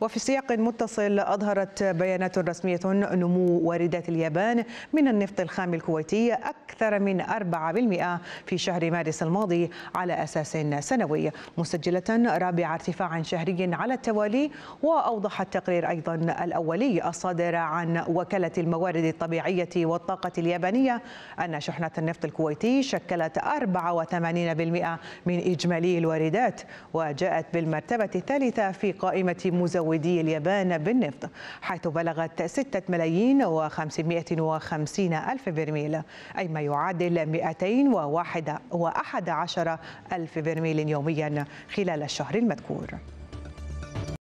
وفي سياق متصل أظهرت بيانات رسمية نمو واردات اليابان من النفط الخام الكويتي أكثر من 4% في شهر مارس الماضي على أساس سنوي مسجلة رابع ارتفاع شهري على التوالي وأوضح التقرير أيضا الأولي الصادر عن وكالة الموارد الطبيعية والطاقة اليابانية أن شحنة النفط الكويتي شكلت 84% من إجمالي الواردات وجاءت بالمرتبة الثالثة في قائمة مزودات مزودي اليابان بالنفط حيث بلغت 6 ملايين و550 ألف برميل أي ما يعادل 211 ألف برميل يوميا خلال الشهر المذكور